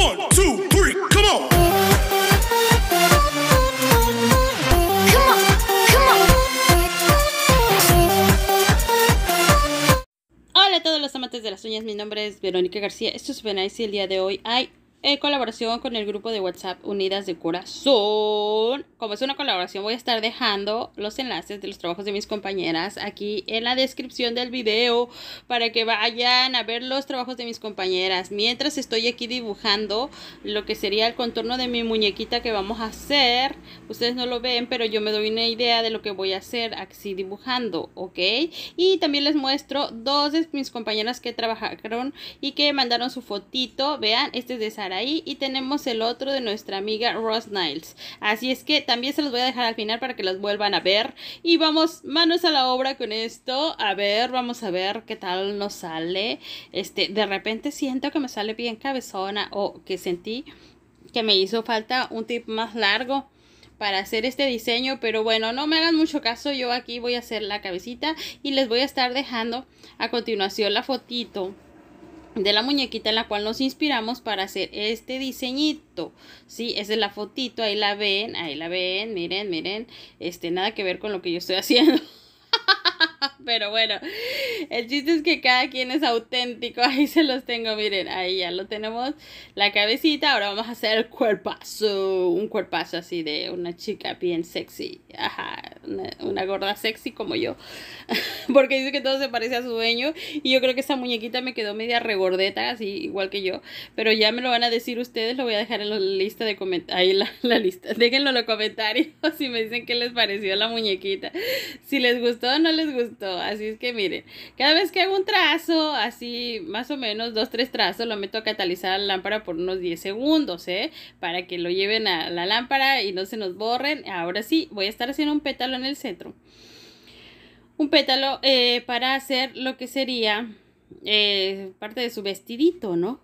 1 2 3 Come on Come on Come on Hola a todos los amantes de las uñas, mi nombre es Verónica García. Esto es Venace y el día de hoy hay en eh, colaboración con el grupo de WhatsApp Unidas de Corazón. Como es una colaboración, voy a estar dejando los enlaces de los trabajos de mis compañeras aquí en la descripción del video para que vayan a ver los trabajos de mis compañeras. Mientras estoy aquí dibujando lo que sería el contorno de mi muñequita que vamos a hacer, ustedes no lo ven, pero yo me doy una idea de lo que voy a hacer así dibujando, ¿ok? Y también les muestro dos de mis compañeras que trabajaron y que mandaron su fotito. Vean, este es de esa ahí. Y tenemos el otro de nuestra amiga Ross Niles. Así es que también se los voy a dejar al final para que los vuelvan a ver. Y vamos, manos a la obra con esto. A ver, vamos a ver qué tal nos sale. Este, de repente siento que me sale bien cabezona o que sentí que me hizo falta un tip más largo para hacer este diseño, pero bueno, no me hagan mucho caso, yo aquí voy a hacer la cabecita y les voy a estar dejando a continuación la fotito de la muñequita en la cual nos inspiramos para hacer este diseñito, ¿sí? Esa es la fotito, ahí la ven, ahí la ven, miren, miren, este, nada que ver con lo que yo estoy haciendo. Pero bueno, el chiste es que cada quien es auténtico. Ahí se los tengo, miren, ahí ya lo tenemos. La cabecita, ahora vamos a hacer el cuerpazo. Un cuerpazo así de una chica bien sexy. Ajá, una, gorda sexy como yo. Porque dice que todo se parece a su dueño. Y yo creo que esa muñequita me quedó media regordeta, así igual que yo. Pero ya me lo van a decir ustedes, lo voy a dejar en la lista de comentarios. Ahí la, lista. Déjenlo en los comentarios si me dicen qué les pareció la muñequita. Si les gustó o no les gustó. Así es que miren, cada vez que hago un trazo, así más o menos dos, tres trazos, lo meto a catalizar la lámpara por unos 10 segundos, ¿eh? Para que lo lleven a la lámpara y no se nos borren. Ahora sí, voy a estar haciendo un pétalo en el centro. Un pétalo eh, para hacer lo que sería eh, parte de su vestidito, ¿no?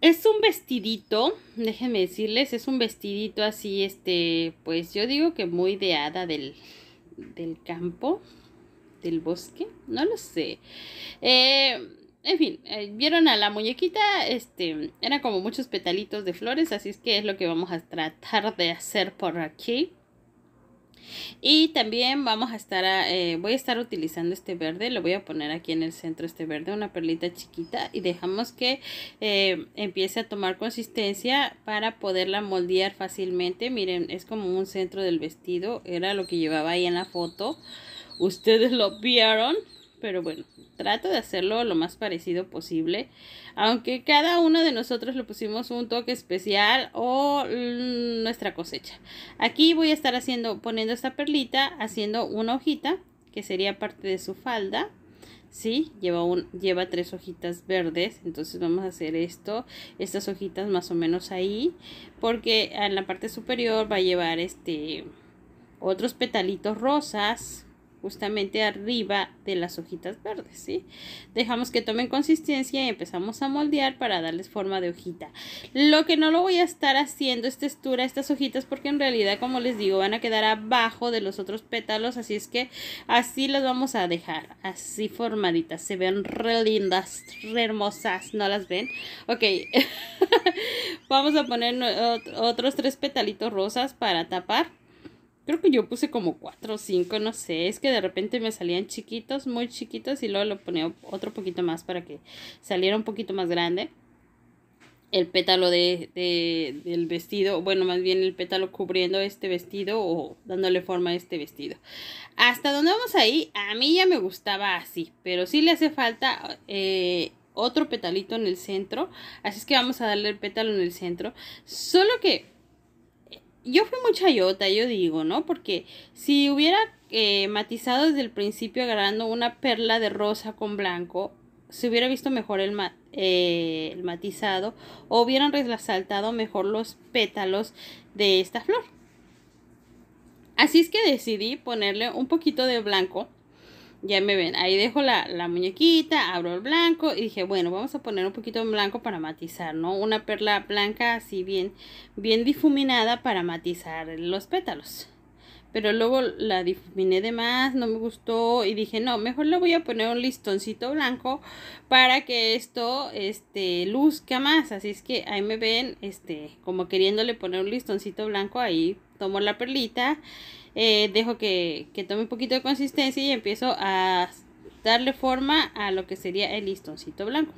Es un vestidito, déjenme decirles, es un vestidito así, este, pues yo digo que muy de hada del, del campo, del bosque, no lo sé. Eh, en fin, eh, vieron a la muñequita, este, era como muchos petalitos de flores, así es que es lo que vamos a tratar de hacer por aquí. Y también vamos a estar, eh, voy a estar utilizando este verde, lo voy a poner aquí en el centro este verde, una perlita chiquita y dejamos que eh, empiece a tomar consistencia para poderla moldear fácilmente. Miren, es como un centro del vestido, era lo que llevaba ahí en la foto, ustedes lo vieron, pero bueno, trato de hacerlo lo más parecido posible. Aunque cada uno de nosotros le pusimos un toque especial o mm, nuestra cosecha. Aquí voy a estar haciendo, poniendo esta perlita, haciendo una hojita, que sería parte de su falda. ¿sí? Lleva, un, lleva tres hojitas verdes, entonces vamos a hacer esto, estas hojitas más o menos ahí, porque en la parte superior va a llevar este otros petalitos rosas, justamente arriba de las hojitas verdes, ¿sí? Dejamos que tomen consistencia y empezamos a moldear para darles forma de hojita. Lo que no lo voy a estar haciendo es textura a estas hojitas porque en realidad, como les digo, van a quedar abajo de los otros pétalos, así es que así las vamos a dejar, así formaditas. Se ven re lindas, re hermosas, ¿no las ven? Ok, vamos a poner otros tres petalitos rosas para tapar. Creo que yo puse como cuatro o cinco, no sé. Es que de repente me salían chiquitos, muy chiquitos, y luego lo ponía otro poquito más para que saliera un poquito más grande. El pétalo de, de, del vestido, bueno, más bien el pétalo cubriendo este vestido o dándole forma a este vestido. Hasta donde vamos ahí, a mí ya me gustaba así, pero sí le hace falta eh, otro petalito en el centro. Así es que vamos a darle el pétalo en el centro. Solo que yo fui mucha yota, yo digo, ¿no? Porque si hubiera eh, matizado desde el principio agarrando una perla de rosa con blanco, se hubiera visto mejor el, eh, el matizado o hubieran resaltado mejor los pétalos de esta flor. Así es que decidí ponerle un poquito de blanco ya me ven, ahí dejo la, muñequita, abro el blanco y dije, bueno, vamos a poner un poquito de blanco para matizar, ¿no? Una perla blanca así bien, bien difuminada para matizar los pétalos. Pero luego la difuminé de más, no me gustó y dije, no, mejor le voy a poner un listoncito blanco para que esto este, luzca más. Así es que ahí me ven, este, como queriéndole poner un listoncito blanco ahí tomo la perlita, eh, dejo que, tome un poquito de consistencia y empiezo a darle forma a lo que sería el listoncito blanco.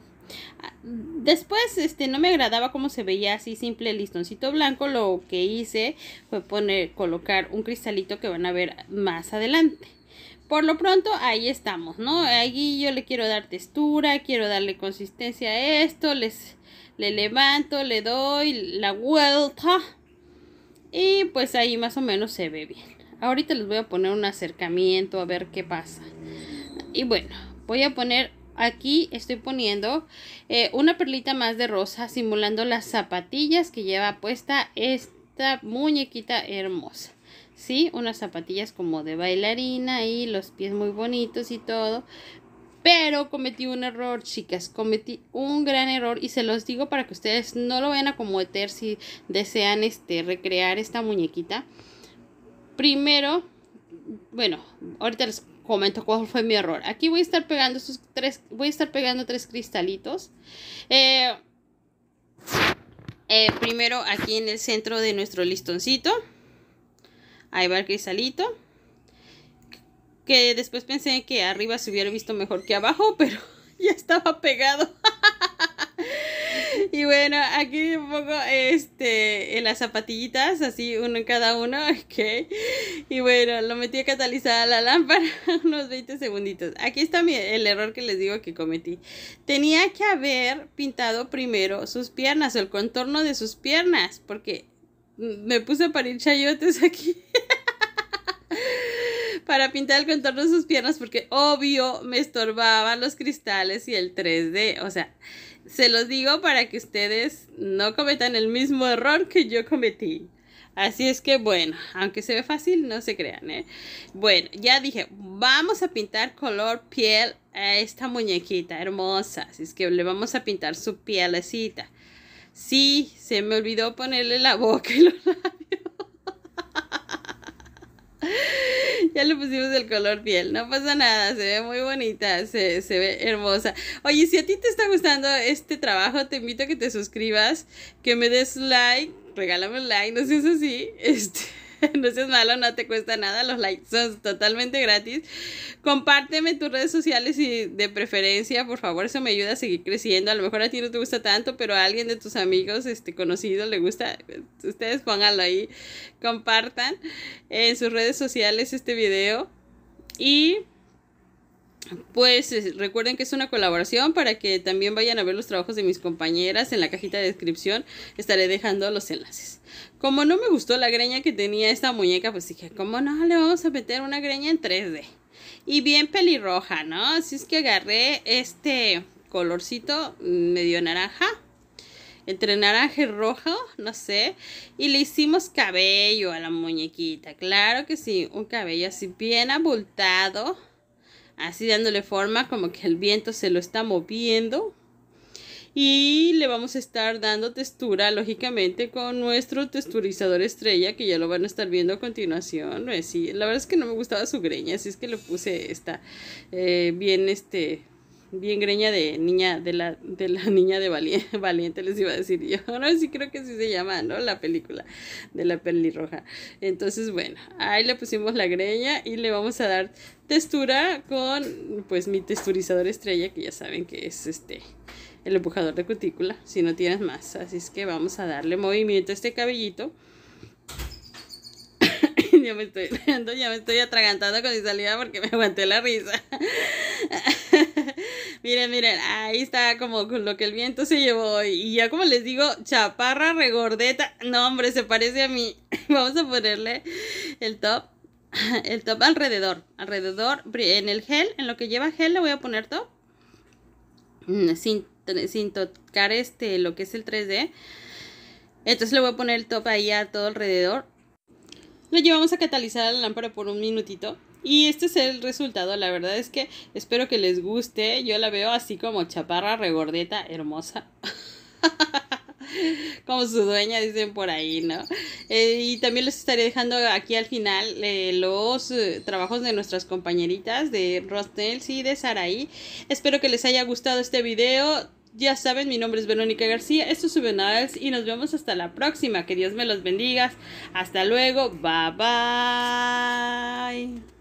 Ah, después, este, no me agradaba cómo se veía así simple el listoncito blanco. Lo que hice fue poner, colocar un cristalito que van a ver más adelante. Por lo pronto, ahí estamos, ¿no? Ahí yo le quiero dar textura, quiero darle consistencia a esto, les, le levanto, le doy la vuelta y pues ahí más o menos se ve bien. Ahorita les voy a poner un acercamiento a ver qué pasa. Y bueno, voy a poner aquí estoy poniendo eh, una perlita más de rosa simulando las zapatillas que lleva puesta esta muñequita hermosa. Sí, unas zapatillas como de bailarina y los pies muy bonitos y todo, pero cometí un error, chicas, cometí un gran error y se los digo para que ustedes no lo vayan a cometer si desean este, recrear esta muñequita. Primero, bueno, ahorita les comento cuál fue mi error. Aquí voy a estar pegando estos tres, voy a estar pegando tres cristalitos. Eh, eh, primero aquí en el centro de nuestro listoncito. Ahí va el cristalito. Que después pensé que arriba se hubiera visto mejor que abajo, pero ya estaba pegado. y bueno, aquí un poco este, en las zapatillitas, así uno en cada uno, Y bueno, lo metí a catalizar la lámpara unos 20 segunditos. Aquí está el error que les digo que cometí. Tenía que haber pintado primero sus piernas o el contorno de sus piernas, porque me puse a parir chayotes aquí para pintar el contorno de sus piernas porque obvio me estorbaban los cristales y el 3D. O sea, se los digo para que ustedes no cometan el mismo error que yo cometí. Así es que bueno, aunque se ve fácil, no se crean, ¿eh? Bueno, ya dije, vamos a pintar color piel a esta muñequita hermosa. Así es que le vamos a pintar su pielecita. Sí, se me olvidó ponerle la boca y le pusimos el color piel, no pasa nada, se ve muy bonita, se, se ve hermosa. Oye, si a ti te está gustando este trabajo, te invito a que te suscribas, que me des like, regálame un like, no es así, este... no seas malo, no te cuesta nada, los likes son totalmente gratis. Compárteme tus redes sociales y de preferencia, por favor, eso me ayuda a seguir creciendo. A lo mejor a ti no te gusta tanto, pero a alguien de tus amigos, este conocido, le gusta. Ustedes pónganlo ahí, compartan en sus redes sociales este video y pues recuerden que es una colaboración para que también vayan a ver los trabajos de mis compañeras. En la cajita de descripción estaré dejando los enlaces. Como no me gustó la greña que tenía esta muñeca, pues dije, ¿cómo no le vamos a meter una greña en 3D? Y bien pelirroja, ¿no? Así es que agarré este colorcito medio naranja entre naranja y rojo, no sé. Y le hicimos cabello a la muñequita. Claro que sí, un cabello así bien abultado así dándole forma como que el viento se lo está moviendo y le vamos a estar dando textura lógicamente con nuestro texturizador estrella que ya lo van a estar viendo a continuación la verdad es que no me gustaba su greña así es que le puse esta eh, bien este bien greña de niña, de la, niña de valiente, les iba a decir yo. Ahora sí creo que sí se llama, ¿no? La película de la pelirroja. Entonces, bueno, ahí le pusimos la greña y le vamos a dar textura con, pues, mi texturizador estrella, que ya saben que es este, el empujador de cutícula, si no tienes más. Así es que vamos a darle movimiento a este cabellito ya me estoy ya me estoy atragantando con mi salida porque me aguanté la risa miren, miren, ahí está como con lo que el viento se llevó. Y ya como les digo, chaparra, regordeta. No, hombre, se parece a mí. Vamos a ponerle el top. El top alrededor. Alrededor. En el gel, en lo que lleva gel le voy a poner top. Mm, sin, tocar este, lo que es el 3D. Entonces le voy a poner el top ahí a todo alrededor. Lo llevamos a catalizar a la lámpara por un minutito. Y este es el resultado. La verdad es que espero que les guste. Yo la veo así como chaparra, regordeta, hermosa. como su dueña, dicen por ahí, ¿no? Eh, y también les estaré dejando aquí al final eh, los eh, trabajos de nuestras compañeritas de Rostels y de Saraí. Espero que les haya gustado este video. Ya saben, mi nombre es Verónica García, esto es Subenoils y nos vemos hasta la próxima. Que Dios me los bendiga. Hasta luego. Bye bye.